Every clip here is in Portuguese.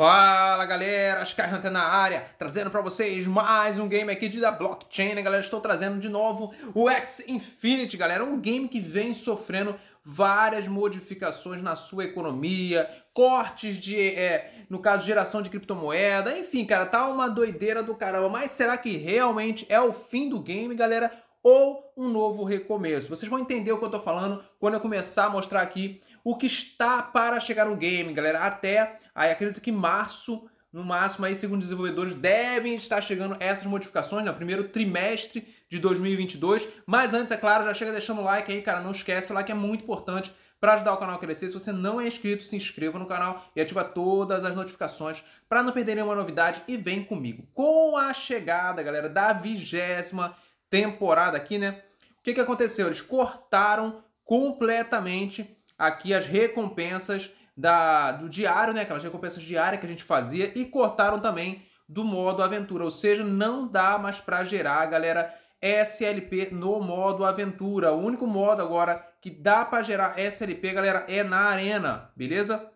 Fala galera, Sky Hunter na área, trazendo para vocês mais um game aqui de da blockchain, né galera? Estou trazendo de novo o X Infinity, galera, um game que vem sofrendo várias modificações na sua economia, cortes de, é, no caso, geração de criptomoeda, enfim, cara, tá uma doideira do caramba, mas será que realmente é o fim do game, galera? Ou um novo recomeço? Vocês vão entender o que eu tô falando quando eu começar a mostrar aqui o que está para chegar no game, galera. Até, aí acredito que março, no máximo, aí segundo desenvolvedores, devem estar chegando essas modificações no né? primeiro trimestre de 2022. Mas antes, é claro, já chega deixando o like aí, cara. Não esquece, o like é muito importante para ajudar o canal a crescer. Se você não é inscrito, se inscreva no canal e ativa todas as notificações para não perder nenhuma novidade e vem comigo. Com a chegada, galera, da vigésima temporada aqui, né? O que, que aconteceu? Eles cortaram completamente aqui as recompensas da, do diário, né? Aquelas recompensas diárias que a gente fazia e cortaram também do modo aventura. Ou seja, não dá mais para gerar, galera, SLP no modo aventura. O único modo agora que dá para gerar SLP, galera, é na arena, beleza?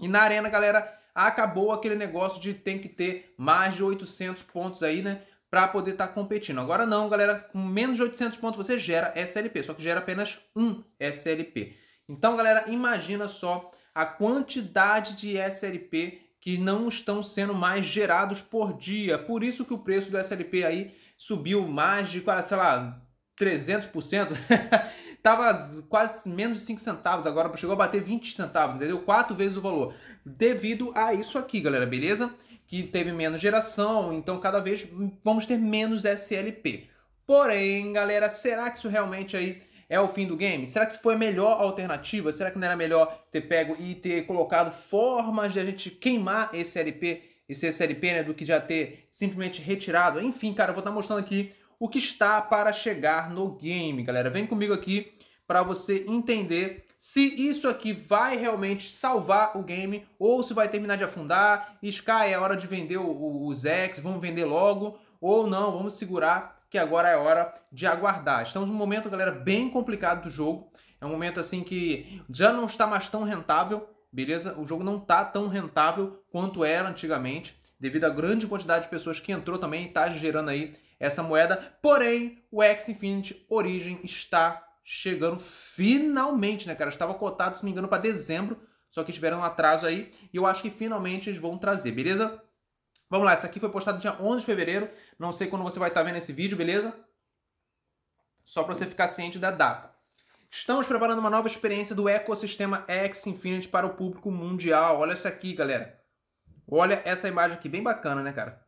E na arena, galera, acabou aquele negócio de tem que ter mais de 800 pontos aí, né? Para poder estar tá competindo. Agora não, galera, com menos de 800 pontos você gera SLP, só que gera apenas um SLP. Então, galera, imagina só a quantidade de SLP que não estão sendo mais gerados por dia. Por isso que o preço do SLP aí subiu mais de, sei lá, 300%. Tava quase menos de 5 centavos agora, chegou a bater 20 centavos, entendeu? Quatro vezes o valor. Devido a isso aqui, galera, beleza? Que teve menos geração, então cada vez vamos ter menos SLP. Porém, galera, será que isso realmente aí é o fim do game? Será que foi a melhor alternativa? Será que não era melhor ter pego e ter colocado formas de a gente queimar esse LP, esse SLP, né, do que já ter simplesmente retirado? Enfim, cara, eu vou estar tá mostrando aqui o que está para chegar no game, galera. Vem comigo aqui para você entender se isso aqui vai realmente salvar o game ou se vai terminar de afundar. Sky, é hora de vender os X, vamos vender logo ou não, vamos segurar que agora é hora de aguardar. Estamos num momento, galera, bem complicado do jogo. É um momento assim que já não está mais tão rentável, beleza? O jogo não está tão rentável quanto era antigamente, devido à grande quantidade de pessoas que entrou também e está gerando aí essa moeda. Porém, o X Infinity Origin está chegando finalmente, né, cara? Estava cotado, se não me engano, para dezembro, só que tiveram um atraso aí e eu acho que finalmente eles vão trazer, beleza? Vamos lá, essa aqui foi postada dia 11 de fevereiro. Não sei quando você vai estar tá vendo esse vídeo, beleza? Só para você ficar ciente da data. Estamos preparando uma nova experiência do ecossistema X Infinity para o público mundial. Olha essa aqui, galera. Olha essa imagem aqui, bem bacana, né, cara?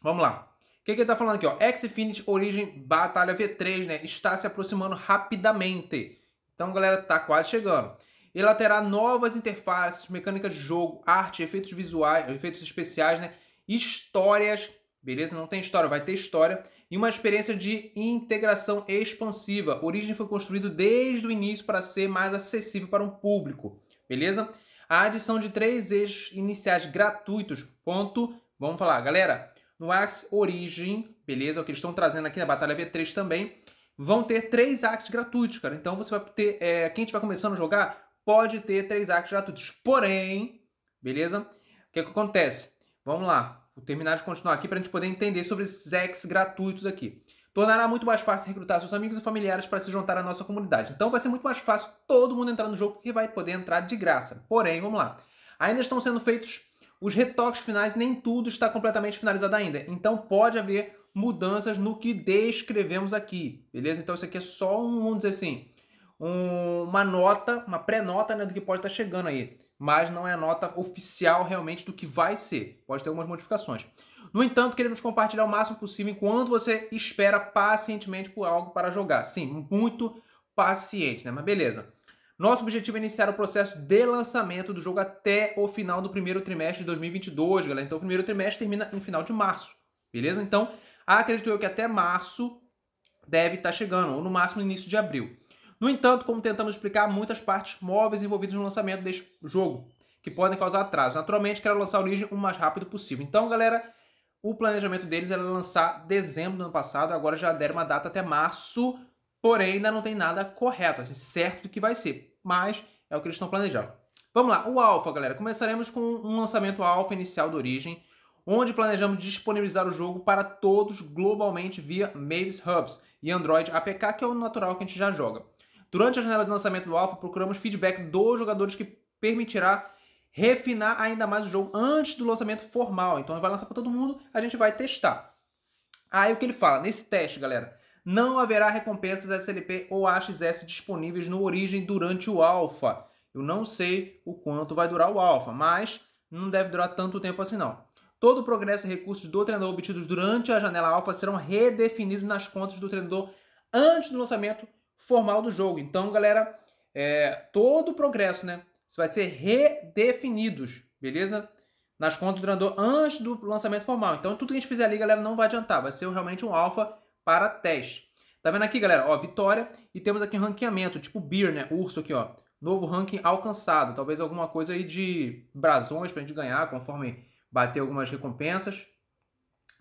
Vamos lá. O que, que ele tá falando aqui, x Infinite Origin Batalha V3, né? Está se aproximando rapidamente. Então, galera, tá quase chegando. Ela terá novas interfaces, mecânicas de jogo, arte, efeitos visuais, efeitos especiais, né? histórias, beleza? Não tem história, vai ter história. E uma experiência de integração expansiva. Origem foi construído desde o início para ser mais acessível para um público, beleza? A adição de três eixos iniciais gratuitos, ponto. Vamos falar, galera. No Axe Origin, beleza? O que eles estão trazendo aqui na Batalha V3 também. Vão ter três Axes gratuitos, cara. Então você vai ter. É, quem estiver começando a jogar pode ter três Axes gratuitos. Porém, beleza? O que, que acontece? Vamos lá, vou terminar de continuar aqui para a gente poder entender sobre esses ex gratuitos aqui. Tornará muito mais fácil recrutar seus amigos e familiares para se juntar à nossa comunidade. Então vai ser muito mais fácil todo mundo entrar no jogo porque vai poder entrar de graça. Porém, vamos lá. Ainda estão sendo feitos os retoques finais, nem tudo está completamente finalizado ainda. Então pode haver mudanças no que descrevemos aqui, beleza? Então isso aqui é só um, vamos dizer assim, um, uma nota, uma pré-nota né, do que pode estar tá chegando aí mas não é a nota oficial realmente do que vai ser. Pode ter algumas modificações. No entanto, queremos compartilhar o máximo possível enquanto você espera pacientemente por algo para jogar. Sim, muito paciente, né? Mas beleza. Nosso objetivo é iniciar o processo de lançamento do jogo até o final do primeiro trimestre de 2022, galera. Então, o primeiro trimestre termina em final de março, beleza? Então, acredito eu que até março deve estar chegando, ou no máximo no início de abril. No entanto, como tentamos explicar, muitas partes móveis envolvidas no lançamento deste jogo, que podem causar atraso. Naturalmente, quero lançar a Origin o mais rápido possível. Então, galera, o planejamento deles era lançar dezembro do ano passado, agora já deram uma data até março, porém ainda não tem nada correto, assim, certo do que vai ser, mas é o que eles estão planejando. Vamos lá, o Alpha, galera. Começaremos com um lançamento Alpha inicial da Origin, onde planejamos disponibilizar o jogo para todos globalmente via Mavis Hubs e Android APK, que é o natural que a gente já joga. Durante a janela de lançamento do Alpha, procuramos feedback dos jogadores que permitirá refinar ainda mais o jogo antes do lançamento formal. Então vai lançar para todo mundo, a gente vai testar. Aí o que ele fala? Nesse teste, galera, não haverá recompensas SLP ou AXS disponíveis no Origin durante o Alpha. Eu não sei o quanto vai durar o Alpha, mas não deve durar tanto tempo assim não. Todo o progresso e recursos do treinador obtidos durante a janela Alpha serão redefinidos nas contas do treinador antes do lançamento formal do jogo. Então, galera, é, todo o progresso, né? Vai ser redefinidos, beleza? Nas contas do treinador antes do lançamento formal. Então, tudo que a gente fizer ali, galera, não vai adiantar. Vai ser realmente um alfa para teste. Tá vendo aqui, galera? Ó, vitória. E temos aqui um ranqueamento, tipo beer, né? Urso aqui, ó. Novo ranking alcançado. Talvez alguma coisa aí de brasões pra gente ganhar, conforme bater algumas recompensas.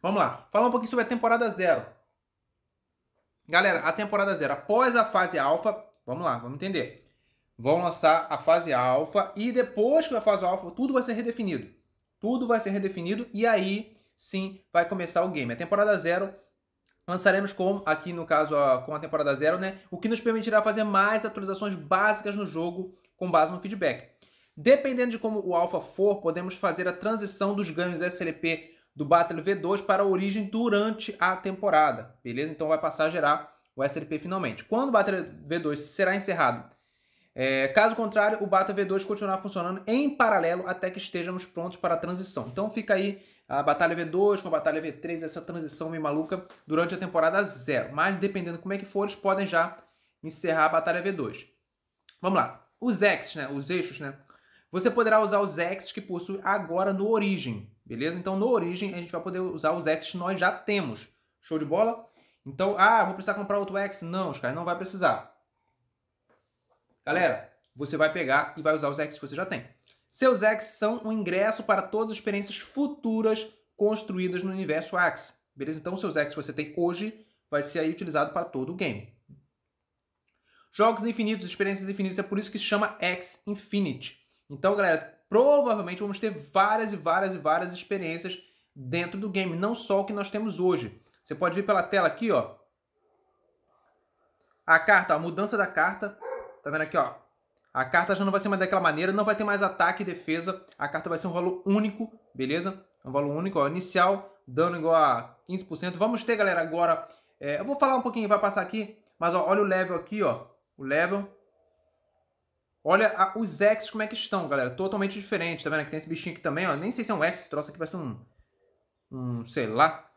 Vamos lá. Falar um pouquinho sobre a temporada zero. Galera, a temporada zero, após a fase alfa, vamos lá, vamos entender. Vão lançar a fase alfa e depois que a fase alfa, tudo vai ser redefinido. Tudo vai ser redefinido e aí sim vai começar o game. A temporada zero lançaremos com, aqui no caso com a temporada zero, né? O que nos permitirá fazer mais atualizações básicas no jogo com base no feedback. Dependendo de como o alfa for, podemos fazer a transição dos ganhos SLP do Battle V2 para a origem durante a temporada, beleza? Então vai passar a gerar o SLP finalmente. Quando o Battle V2 será encerrado? É, caso contrário, o Battle V2 continuará funcionando em paralelo até que estejamos prontos para a transição. Então fica aí a Batalha V2 com a Batalha V3, essa transição meio maluca durante a temporada zero. Mas dependendo como é que for, eles podem já encerrar a Batalha V2. Vamos lá. Os X, né? Os eixos, né? Você poderá usar os X que possui agora no origem. Beleza? Então, no origem, a gente vai poder usar os X que nós já temos. Show de bola? Então, ah, vou precisar comprar outro X. Não, os caras não vai precisar. Galera, você vai pegar e vai usar os X que você já tem. Seus X são um ingresso para todas as experiências futuras construídas no universo Axe. Beleza? Então, seus X que você tem hoje vai ser aí utilizado para todo o game. Jogos infinitos, experiências infinitas, é por isso que se chama X Infinity. Então, galera, provavelmente vamos ter várias e várias e várias experiências dentro do game, não só o que nós temos hoje. Você pode ver pela tela aqui, ó. A carta, a mudança da carta, tá vendo aqui, ó. A carta já não vai ser mais daquela maneira, não vai ter mais ataque e defesa. A carta vai ser um valor único, beleza? Um valor único, ó, inicial, dano igual a 15%. Vamos ter, galera, agora... É, eu vou falar um pouquinho, vai passar aqui, mas ó, olha o level aqui, ó. O level, Olha a, os X como é que estão, galera. Totalmente diferente, tá vendo? Aqui é tem esse bichinho aqui também, ó. Nem sei se é um X, troço aqui parece um... Um, sei lá.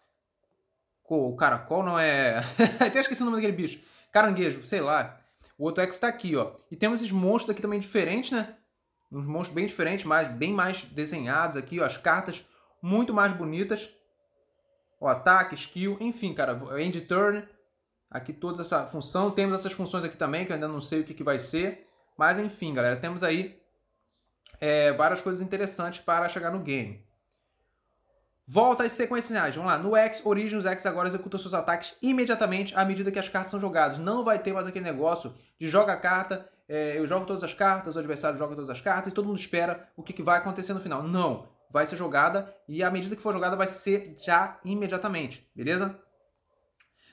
O caracol não é... Até esqueci o nome daquele bicho. Caranguejo, sei lá. O outro X tá aqui, ó. E temos esses monstros aqui também diferentes, né? Uns monstros bem diferentes, mais, bem mais desenhados aqui, ó. As cartas muito mais bonitas. O ataque, skill, enfim, cara. End turn. Aqui toda essa função. Temos essas funções aqui também, que eu ainda não sei o que, que vai ser. Mas enfim, galera, temos aí é, várias coisas interessantes para chegar no game. Volta às sequenciais, vamos lá. No X Origins, o X agora executa seus ataques imediatamente à medida que as cartas são jogadas. Não vai ter mais aquele negócio de joga a carta, é, eu jogo todas as cartas, o adversário joga todas as cartas e todo mundo espera o que, que vai acontecer no final. Não, vai ser jogada e à medida que for jogada vai ser já imediatamente, beleza?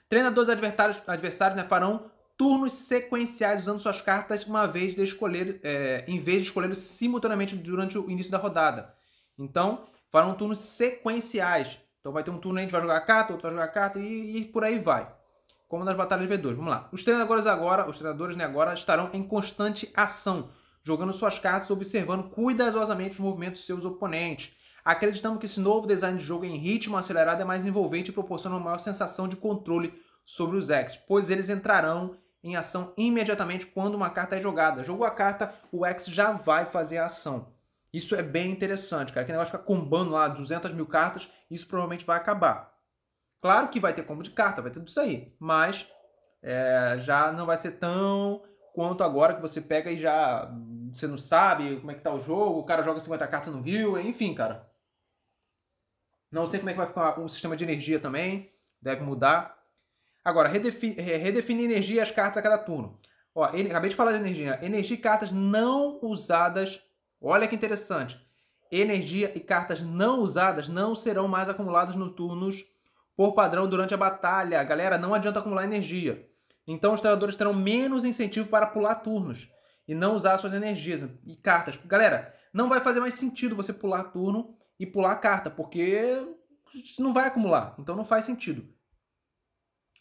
Treinadores adversários, adversários né, farão turnos sequenciais usando suas cartas uma vez de escolher, é, em vez de escolhê simultaneamente durante o início da rodada. Então, farão turnos sequenciais. Então vai ter um turno aí, a gente vai jogar a carta, outro vai jogar a carta e, e por aí vai. Como nas batalhas V2. Vamos lá. Os treinadores agora, os treinadores né, agora estarão em constante ação, jogando suas cartas e observando cuidadosamente os movimentos dos seus oponentes. Acreditamos que esse novo design de jogo em ritmo acelerado é mais envolvente e proporciona uma maior sensação de controle sobre os decks, pois eles entrarão em ação imediatamente quando uma carta é jogada. Jogou a carta, o X já vai fazer a ação. Isso é bem interessante, cara. Que negócio fica combando lá 200 mil cartas, isso provavelmente vai acabar. Claro que vai ter combo de carta, vai ter tudo isso aí, mas é, já não vai ser tão quanto agora que você pega e já você não sabe como é que tá o jogo, o cara joga 50 cartas e não viu, enfim, cara. Não sei como é que vai ficar o sistema de energia também, deve mudar. Agora, redefin redefinir energia e as cartas a cada turno. Ó, ele, acabei de falar de energia. Energia e cartas não usadas. Olha que interessante. Energia e cartas não usadas não serão mais acumuladas nos turnos por padrão durante a batalha. Galera, não adianta acumular energia. Então os treinadores terão menos incentivo para pular turnos e não usar suas energias e cartas. Galera, não vai fazer mais sentido você pular turno e pular carta, porque não vai acumular. Então não faz sentido.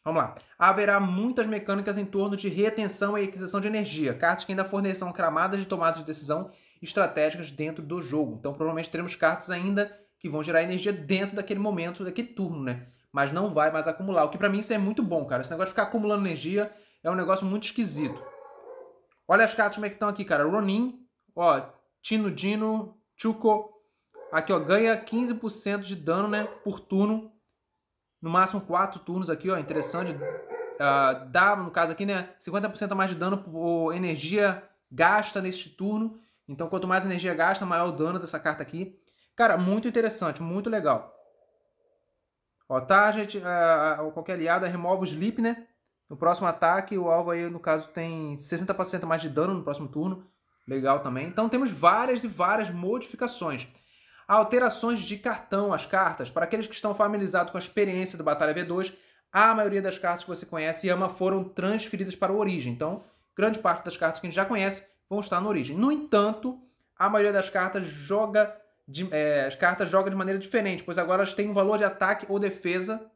Vamos lá. Haverá muitas mecânicas em torno de retenção e aquisição de energia, cartas que ainda forneçam cramadas de tomadas de decisão estratégicas dentro do jogo. Então, provavelmente teremos cartas ainda que vão gerar energia dentro daquele momento, daquele turno, né? Mas não vai mais acumular. O que para mim isso é muito bom, cara. Esse negócio de ficar acumulando energia é um negócio muito esquisito. Olha as cartas como é que estão aqui, cara. Ronin, ó, Tino Dino, Chuko. Aqui, ó, ganha 15% de dano, né, por turno no máximo quatro turnos aqui, ó, interessante. Uh, dá, no caso aqui, né, 50% mais de dano por energia gasta neste turno. Então, quanto mais energia gasta, maior o dano dessa carta aqui. Cara, muito interessante, muito legal. Ó, target, tá, uh, ah, ah, qualquer aliada, remove o sleep, né? No próximo ataque, o alvo aí, no caso, tem 60% mais de dano no próximo turno. Legal também. Então temos várias e várias modificações. Há alterações de cartão às cartas. Para aqueles que estão familiarizados com a experiência do Batalha V2, a maioria das cartas que você conhece e ama foram transferidas para o Origem. Então, grande parte das cartas que a gente já conhece vão estar no Origem. No entanto, a maioria das cartas joga de, é, as cartas joga de maneira diferente, pois agora elas têm um valor de ataque ou defesa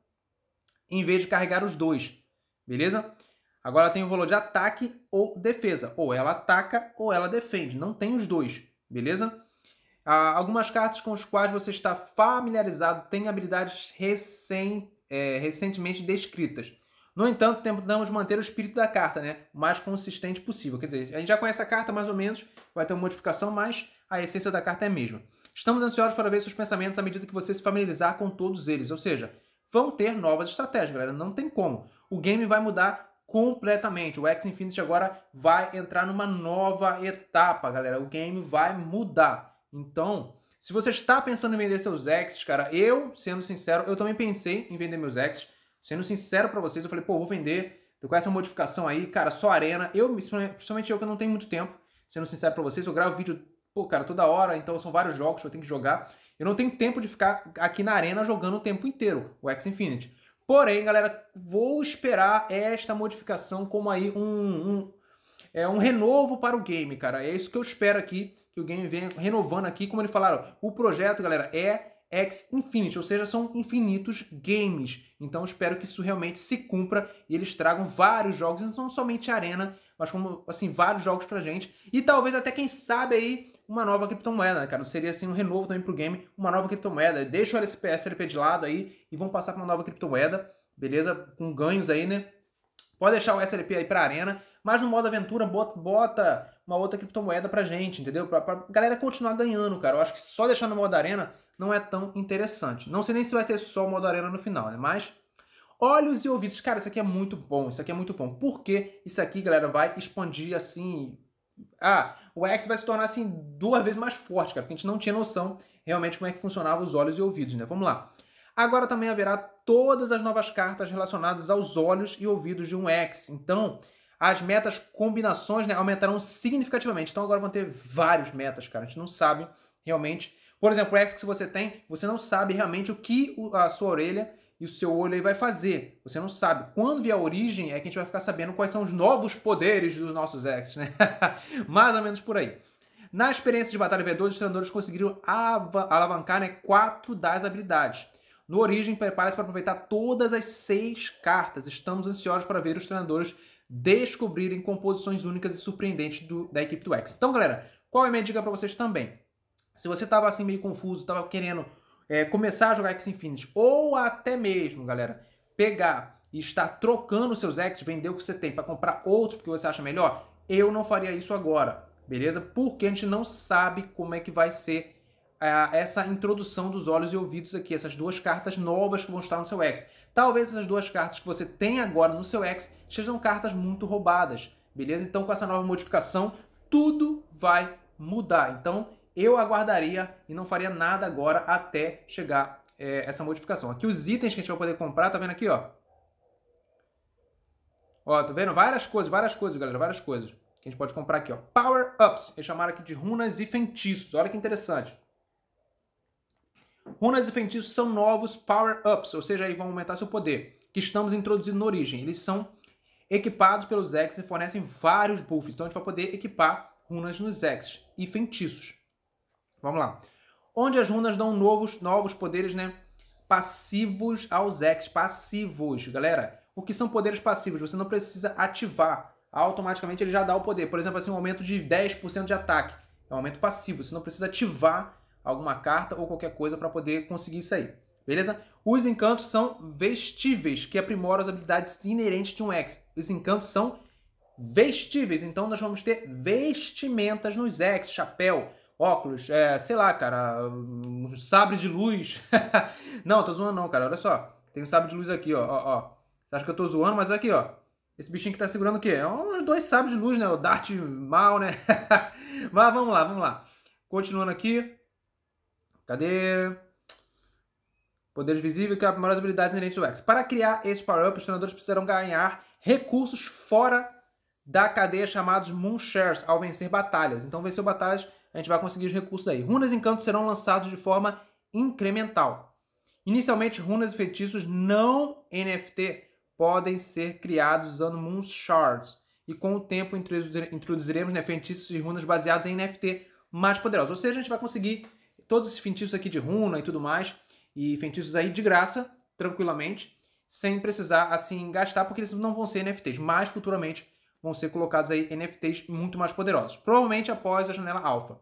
em vez de carregar os dois. Beleza? Agora tem um valor de ataque ou defesa. Ou ela ataca ou ela defende. Não tem os dois. Beleza? Ah, algumas cartas com as quais você está familiarizado têm habilidades recém, é, recentemente descritas. No entanto, tentamos manter o espírito da carta, né? O mais consistente possível. Quer dizer, a gente já conhece a carta mais ou menos, vai ter uma modificação, mas a essência da carta é a mesma. Estamos ansiosos para ver seus pensamentos à medida que você se familiarizar com todos eles. Ou seja, vão ter novas estratégias, galera. Não tem como. O game vai mudar completamente. O X Infinity agora vai entrar numa nova etapa, galera. O game vai mudar. Então, se você está pensando em vender seus exes, cara, eu, sendo sincero, eu também pensei em vender meus exes. Sendo sincero para vocês, eu falei, pô, vou vender, tô com essa modificação aí, cara, só arena. Eu, principalmente eu que não tenho muito tempo, sendo sincero para vocês, eu gravo vídeo, pô, cara, toda hora, então são vários jogos que eu tenho que jogar. Eu não tenho tempo de ficar aqui na arena jogando o tempo inteiro, o X Infinity. Porém, galera, vou esperar esta modificação como aí um, um é um renovo para o game, cara. É isso que eu espero aqui, que o game venha renovando aqui. Como eles falaram, o projeto, galera, é X Infinity, ou seja, são infinitos games. Então espero que isso realmente se cumpra e eles tragam vários jogos, não somente Arena, mas como assim, vários jogos pra gente. E talvez até quem sabe aí uma nova criptomoeda, né, cara. Seria assim um renovo também pro game, uma nova criptomoeda. Deixa o LSP de lado aí e vão passar para uma nova criptomoeda, beleza? Com ganhos aí, né? Pode deixar o SLP aí pra arena, mas no modo aventura, bota, bota uma outra criptomoeda pra gente, entendeu? Pra, pra galera continuar ganhando, cara. Eu acho que só deixar no modo arena não é tão interessante. Não sei nem se vai ter só o modo arena no final, né? Mas olhos e ouvidos. Cara, isso aqui é muito bom, isso aqui é muito bom. Porque isso aqui, galera, vai expandir assim. Ah, o X vai se tornar assim duas vezes mais forte, cara, porque a gente não tinha noção realmente como é que funcionava os olhos e ouvidos, né? Vamos lá. Agora também haverá todas as novas cartas relacionadas aos olhos e ouvidos de um X. Então, as metas combinações né, aumentaram significativamente. Então agora vão ter vários metas, cara. A gente não sabe realmente. Por exemplo, o X que você tem, você não sabe realmente o que a sua orelha e o seu olho aí vai fazer. Você não sabe. Quando vier a origem é que a gente vai ficar sabendo quais são os novos poderes dos nossos X, né? Mais ou menos por aí. Na experiência de batalha V2, os treinadores conseguiram alavancar né, quatro das habilidades. No Origem, prepare-se para aproveitar todas as seis cartas. Estamos ansiosos para ver os treinadores descobrirem composições únicas e surpreendentes do, da equipe do X. Então, galera, qual é a minha dica para vocês também? Se você estava assim meio confuso, estava querendo é, começar a jogar X Infinity, ou até mesmo, galera, pegar e estar trocando seus X, vender o que você tem para comprar outros porque você acha melhor, eu não faria isso agora, beleza? Porque a gente não sabe como é que vai ser é, essa introdução dos olhos e ouvidos aqui, essas duas cartas novas que vão estar no seu ex. Talvez essas duas cartas que você tem agora no seu ex sejam cartas muito roubadas, beleza? Então, com essa nova modificação, tudo vai mudar. Então, eu aguardaria e não faria nada agora até chegar é, essa modificação. Aqui os itens que a gente vai poder comprar, tá vendo aqui, ó? Ó, tá vendo? Várias coisas, várias coisas, galera, várias coisas. Que a gente pode comprar aqui, ó. Power-ups. Eles chamaram aqui de runas e feitiços. Olha que interessante. Runas e feitiços são novos power-ups, ou seja, aí vão aumentar seu poder, que estamos introduzindo na origem. Eles são equipados pelos X e fornecem vários buffs. Então a gente vai poder equipar runas nos X e feitiços. Vamos lá. Onde as runas dão novos, novos poderes, né? Passivos aos X. Passivos, galera. O que são poderes passivos? Você não precisa ativar. Automaticamente ele já dá o poder. Por exemplo, assim, um aumento de 10% de ataque. É um aumento passivo. Você não precisa ativar alguma carta ou qualquer coisa para poder conseguir isso aí. Beleza? Os encantos são vestíveis, que aprimoram as habilidades inerentes de um X. Os encantos são vestíveis, então nós vamos ter vestimentas nos X, chapéu, óculos, é, sei lá, cara, um sabre de luz. não, tô zoando não, cara, olha só. Tem um sabre de luz aqui, ó, ó, ó. Você acha que eu tô zoando, mas aqui, ó. Esse bichinho que tá segurando o quê? É uns dois sabres de luz, né? O Dart mal, né? mas vamos lá, vamos lá. Continuando aqui. Cadê? Poderes visíveis que é aprimoram as habilidades inerentes do X. Para criar esse power-up, os treinadores precisarão ganhar recursos fora da cadeia chamados Moon Shares ao vencer batalhas. Então, venceu batalhas, a gente vai conseguir os recursos aí. Runas e encantos serão lançados de forma incremental. Inicialmente, runas e feitiços não NFT podem ser criados usando Moon Shards. E com o tempo introduziremos né, feitiços e runas baseados em NFT mais poderosos. Ou seja, a gente vai conseguir todos esses feitiços aqui de runa e tudo mais, e feitiços aí de graça, tranquilamente, sem precisar assim gastar, porque eles não vão ser NFTs, mas futuramente vão ser colocados aí NFTs muito mais poderosos, provavelmente após a janela alfa.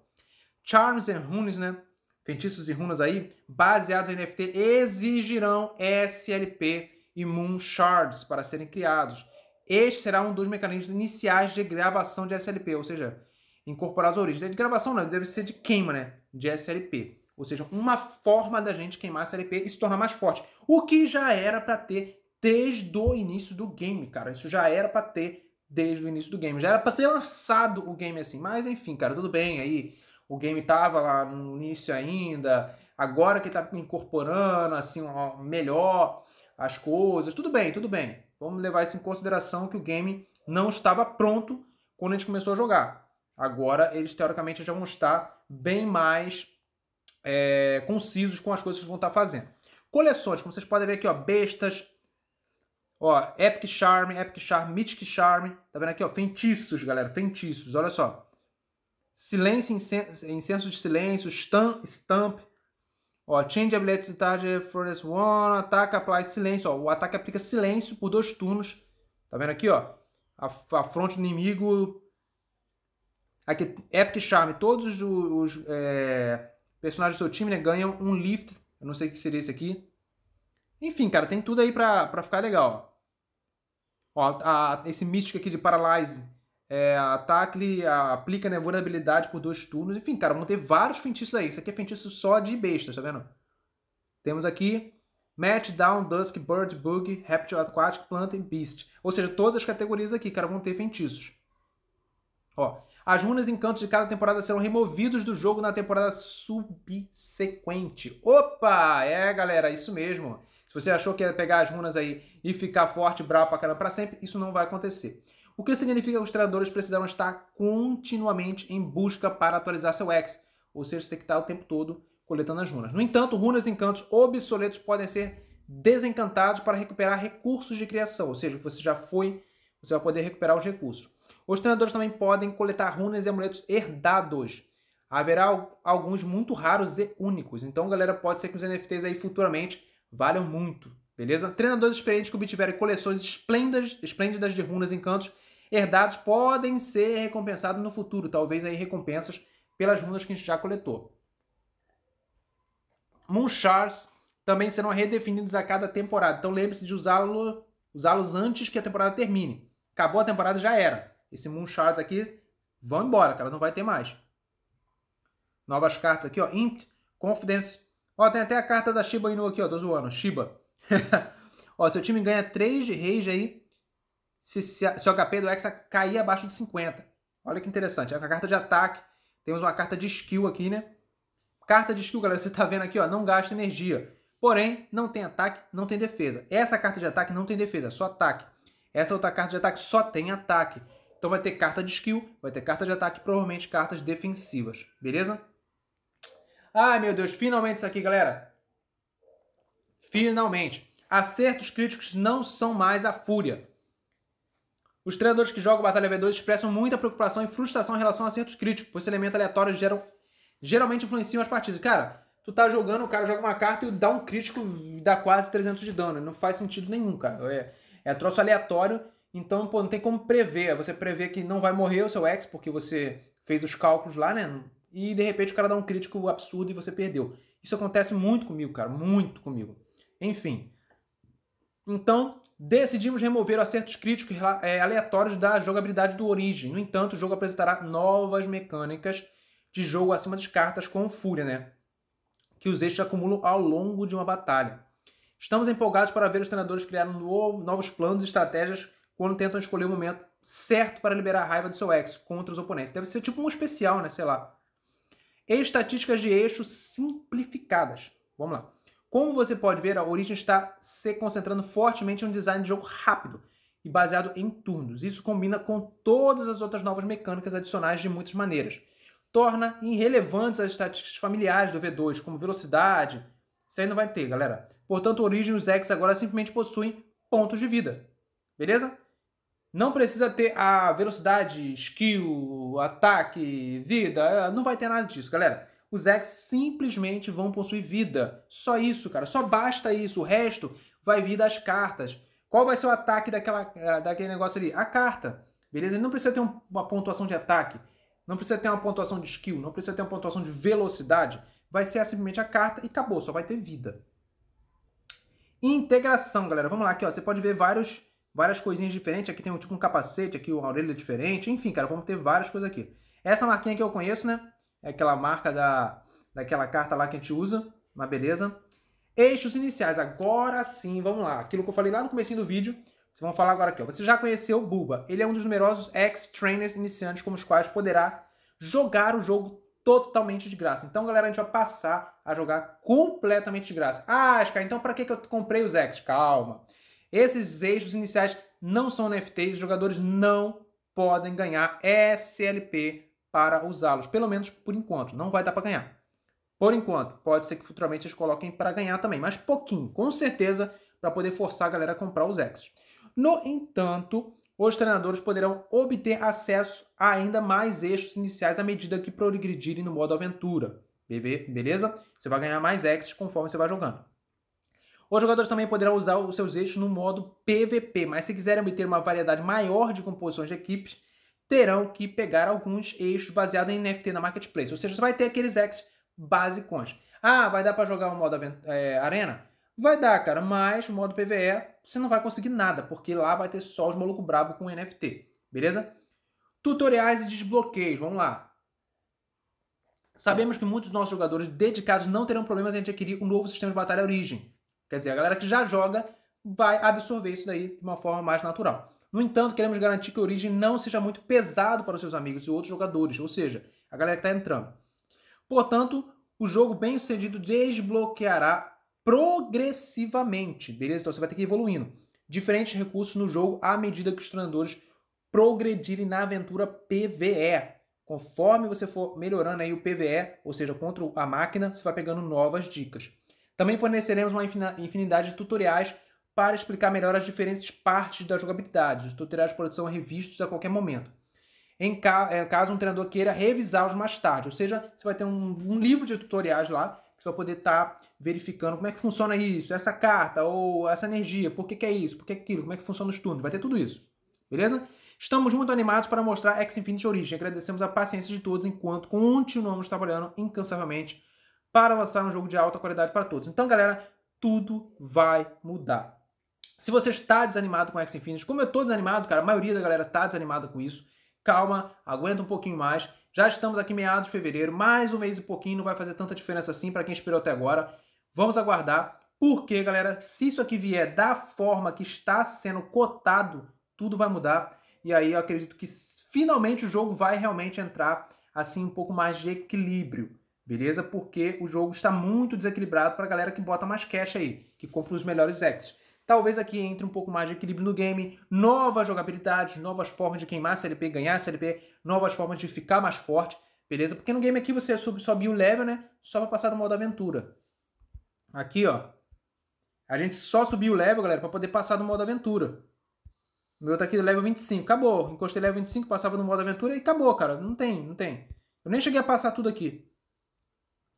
Charms and Runes, né? Feitiços e runas aí, baseados em NFT, exigirão SLP e Moon Shards para serem criados. Este será um dos mecanismos iniciais de gravação de SLP, ou seja, incorporar as origens. É de gravação não, né? deve ser de queima, né? De SLP. Ou seja, uma forma da gente queimar a SLP e se tornar mais forte. O que já era para ter desde o início do game, cara. Isso já era para ter desde o início do game. Já era para ter lançado o game assim. Mas enfim, cara, tudo bem aí. O game tava lá no início ainda. Agora que tá incorporando assim ó, melhor as coisas. Tudo bem, tudo bem. Vamos levar isso em consideração que o game não estava pronto quando a gente começou a jogar. Agora, eles teoricamente já vão estar bem mais é, concisos com as coisas que vão estar fazendo. Coleções, como vocês podem ver aqui, ó, bestas, ó, Epic Charm, Epic Charm, Mythic Charm, tá vendo aqui, ó, feitiços, galera, feitiços, olha só. Silêncio, incenso, incenso de silêncio, stamp, stamp ó, change ability to target for this one, ataque, apply silêncio, ó, o ataque aplica silêncio por dois turnos, tá vendo aqui, ó, a, a fronte do inimigo Aqui, Epic Charm, todos os, os é, personagens do seu time né, ganham um lift. Eu não sei o que seria esse aqui. Enfim, cara, tem tudo aí pra, pra ficar legal. Ó, a, esse místico aqui de Paralyze. É, ataque, a, aplica né, vulnerabilidade por dois turnos. Enfim, cara, vão ter vários feitiços aí. Isso aqui é feitiço só de besta, tá vendo? Temos aqui Match, Down, Dusk, Bird, Bug, Reptil, Aquatic, Plant e Beast. Ou seja, todas as categorias aqui, cara, vão ter feitiços. Ó, as runas e encantos de cada temporada serão removidos do jogo na temporada subsequente. Opa! É, galera, isso mesmo. Se você achou que ia é pegar as runas aí e ficar forte, bravo pra caramba pra sempre, isso não vai acontecer. O que significa que os treinadores precisarão estar continuamente em busca para atualizar seu ex. Ou seja, você tem que estar o tempo todo coletando as runas. No entanto, runas e encantos obsoletos podem ser desencantados para recuperar recursos de criação. Ou seja, você já foi, você vai poder recuperar os recursos. Os treinadores também podem coletar runas e amuletos herdados. Haverá alguns muito raros e únicos. Então, galera, pode ser que os NFTs aí futuramente valham muito, beleza? Treinadores experientes que obtiverem coleções esplêndidas, esplêndidas de runas e encantos herdados podem ser recompensados no futuro, talvez aí recompensas pelas runas que a gente já coletou. Moonshards também serão redefinidos a cada temporada, então lembre-se de usá usá-los antes que a temporada termine. Acabou a temporada, já era. Esse Moonshards aqui, vão embora, cara. Não vai ter mais. Novas cartas aqui, ó. Imp, Confidence. Ó, tem até a carta da Shiba Inu aqui, ó. Tô zoando. Shiba. ó, seu time ganha 3 de rage aí se, o HP do Hexa cair abaixo de 50. Olha que interessante. É uma carta de ataque. Temos uma carta de skill aqui, né? Carta de skill, galera, você tá vendo aqui, ó. Não gasta energia. Porém, não tem ataque, não tem defesa. Essa carta de ataque não tem defesa, é só ataque. Essa outra carta de ataque só tem ataque. Então vai ter carta de skill, vai ter carta de ataque, provavelmente cartas defensivas, beleza? Ai meu Deus, finalmente isso aqui, galera! Finalmente! Acertos críticos não são mais a fúria. Os treinadores que jogam Batalha V2 expressam muita preocupação e frustração em relação a acertos críticos, pois elementos aleatórios geram, geralmente influenciam as partidas. Cara, tu tá jogando, o cara joga uma carta e dá um crítico e dá quase 300 de dano. Não faz sentido nenhum, cara. É, é troço aleatório então, pô, não tem como prever. Você prevê que não vai morrer o seu ex, porque você fez os cálculos lá, né? E de repente o cara dá um crítico absurdo e você perdeu. Isso acontece muito comigo, cara, muito comigo. Enfim. Então, decidimos remover acertos críticos é, aleatórios da jogabilidade do Origin. No entanto, o jogo apresentará novas mecânicas de jogo acima das cartas com fúria, né? Que os eixos acumulam ao longo de uma batalha. Estamos empolgados para ver os treinadores criarem novos planos e estratégias quando tentam escolher o momento certo para liberar a raiva do seu ex contra os oponentes. Deve ser tipo um especial, né? Sei lá. Estatísticas de eixo simplificadas. Vamos lá. Como você pode ver, a Origin está se concentrando fortemente em um design de jogo rápido e baseado em turnos. Isso combina com todas as outras novas mecânicas adicionais de muitas maneiras. Torna irrelevantes as estatísticas familiares do V2, como velocidade. Isso aí não vai ter, galera. Portanto, Origin e os X agora simplesmente possuem pontos de vida. Beleza? Não precisa ter a velocidade, skill, ataque, vida. É, não vai ter nada disso, galera. Os X simplesmente vão possuir vida. Só isso, cara. Só basta isso. O resto vai vir das cartas. Qual vai ser o ataque daquela, é, daquele negócio ali? A carta. Beleza? Ele não precisa ter uma pontuação de ataque. Não precisa ter uma pontuação de skill. Não precisa ter uma pontuação de velocidade. Vai ser simplesmente a carta e acabou. Só vai ter vida. Integração, galera. Vamos lá. Aqui, ó. Você pode ver vários várias coisinhas diferentes. Aqui tem um, tipo um capacete, aqui o orelha é diferente. Enfim, cara, vamos ter várias coisas aqui. Essa marquinha que eu conheço, né? É aquela marca da, daquela carta lá que a gente usa. Mas beleza. Eixos iniciais. Agora sim, vamos lá. Aquilo que eu falei lá no começo do vídeo. Vamos falar agora aqui. Ó. Você já conheceu o Bulba. Ele é um dos numerosos ex-trainers iniciantes com os quais poderá jogar o jogo totalmente de graça. Então, galera, a gente vai passar a jogar completamente de graça. Ah, então para que, que eu comprei os ex? Calma. Esses eixos iniciais não são NFTs, os jogadores não podem ganhar SLP para usá-los, pelo menos por enquanto, não vai dar para ganhar. Por enquanto, pode ser que futuramente eles coloquem para ganhar também, mas pouquinho, com certeza, para poder forçar a galera a comprar os X. No entanto, os treinadores poderão obter acesso a ainda mais eixos iniciais à medida que progredirem no modo aventura. Beleza? Você vai ganhar mais X conforme você vai jogando. Os jogadores também poderão usar os seus eixos no modo PVP, mas se quiserem obter uma variedade maior de composições de equipes, terão que pegar alguns eixos baseados em NFT na Marketplace. Ou seja, você vai ter aqueles X coins. Ah, vai dar para jogar o modo é, Arena? Vai dar, cara, mas o modo PVE você não vai conseguir nada, porque lá vai ter só os maluco brabo com NFT, beleza? Tutoriais e desbloqueios, vamos lá. Sabemos que muitos dos nossos jogadores dedicados não terão problemas em adquirir um novo sistema de batalha Origem, Quer dizer, a galera que já joga vai absorver isso daí de uma forma mais natural. No entanto, queremos garantir que o origem não seja muito pesado para os seus amigos e outros jogadores, ou seja, a galera que está entrando. Portanto, o jogo bem sucedido desbloqueará progressivamente, beleza? Então você vai ter que ir evoluindo. Diferentes recursos no jogo à medida que os treinadores progredirem na aventura PVE. Conforme você for melhorando aí o PVE, ou seja, contra a máquina, você vai pegando novas dicas. Também forneceremos uma infinidade de tutoriais para explicar melhor as diferentes partes da jogabilidade. Os tutoriais podem ser revistos a qualquer momento. Em é, caso um treinador queira revisá-los mais tarde, ou seja, você vai ter um, um livro de tutoriais lá que você vai poder estar tá verificando como é que funciona isso, essa carta ou essa energia, por que, que é isso, por que, que é aquilo, como é que funciona os turnos, vai ter tudo isso, beleza? Estamos muito animados para mostrar X Infinity Origin. Agradecemos a paciência de todos enquanto continuamos trabalhando incansavelmente para lançar um jogo de alta qualidade para todos. Então, galera, tudo vai mudar. Se você está desanimado com X Infinity, como eu estou desanimado, cara, a maioria da galera está desanimada com isso. Calma, aguenta um pouquinho mais. Já estamos aqui meados de fevereiro, mais um mês e pouquinho, não vai fazer tanta diferença assim para quem esperou até agora. Vamos aguardar, porque, galera, se isso aqui vier da forma que está sendo cotado, tudo vai mudar. E aí eu acredito que finalmente o jogo vai realmente entrar assim um pouco mais de equilíbrio. Beleza? Porque o jogo está muito desequilibrado para a galera que bota mais cash aí, que compra os melhores exes Talvez aqui entre um pouco mais de equilíbrio no game, novas jogabilidades, novas formas de queimar CLP, ganhar CLP, novas formas de ficar mais forte, beleza? Porque no game aqui você sobe, sobe o level, né? Só para passar do modo aventura. Aqui, ó. A gente só subiu o level, galera, para poder passar do modo aventura. O meu tá aqui do level 25. Acabou. Encostei level 25, passava no modo aventura e acabou, cara. Não tem, não tem. Eu nem cheguei a passar tudo aqui.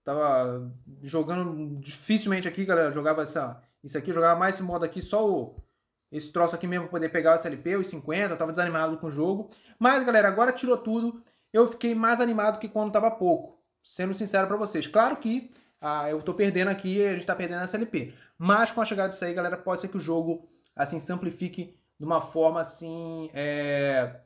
Tava jogando dificilmente aqui, galera. Jogava essa, isso aqui, jogava mais esse modo aqui, só o, esse troço aqui mesmo pra poder pegar o SLP, os 50. Eu tava desanimado com o jogo. Mas, galera, agora tirou tudo. Eu fiquei mais animado que quando tava pouco. Sendo sincero para vocês. Claro que ah, eu tô perdendo aqui, a gente tá perdendo a SLP. Mas com a chegada disso aí, galera, pode ser que o jogo assim se amplifique de uma forma assim é...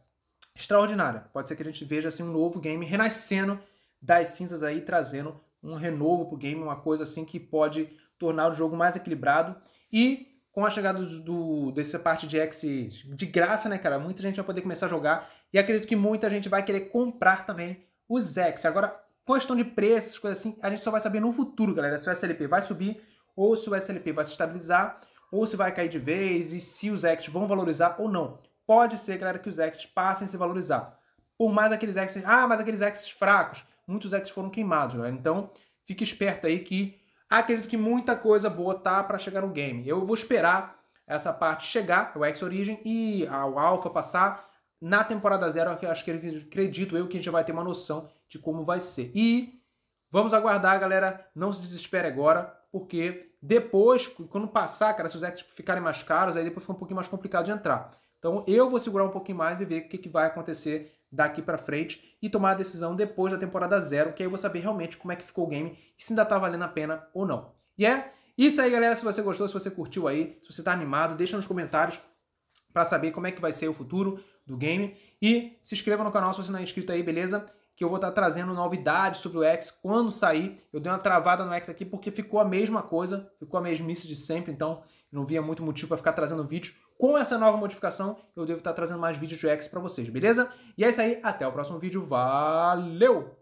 extraordinária. Pode ser que a gente veja assim um novo game renascendo das cinzas aí, trazendo um renovo para o game, uma coisa assim que pode tornar o jogo mais equilibrado. E com a chegada do, dessa parte de X de graça, né, cara? Muita gente vai poder começar a jogar. E acredito que muita gente vai querer comprar também os X. Agora, questão de preços, coisas assim, a gente só vai saber no futuro, galera, se o SLP vai subir ou se o SLP vai se estabilizar ou se vai cair de vez e se os X vão valorizar ou não. Pode ser, galera, que os X passem a se valorizar. Por mais aqueles X, ah, mas aqueles X fracos muitos X foram queimados, galera. Então, fique esperto aí que acredito que muita coisa boa tá para chegar no game. Eu vou esperar essa parte chegar, o X Origin e o Alpha passar na temporada zero, acho que acredito eu que a gente vai ter uma noção de como vai ser. E vamos aguardar, galera, não se desespere agora, porque depois, quando passar, cara, se os X ficarem mais caros, aí depois fica um pouquinho mais complicado de entrar. Então eu vou segurar um pouquinho mais e ver o que, que vai acontecer daqui para frente e tomar a decisão depois da temporada zero, que aí eu vou saber realmente como é que ficou o game e se ainda tá valendo a pena ou não. E é isso aí, galera. Se você gostou, se você curtiu aí, se você tá animado, deixa nos comentários para saber como é que vai ser o futuro do game. E se inscreva no canal se você não é inscrito aí, beleza? Que eu vou estar tá trazendo novidades sobre o X quando sair. Eu dei uma travada no X aqui porque ficou a mesma coisa, ficou a mesmice de sempre, então não via muito motivo para ficar trazendo vídeo com essa nova modificação, eu devo estar trazendo mais vídeos de X para vocês, beleza? E é isso aí, até o próximo vídeo. Valeu!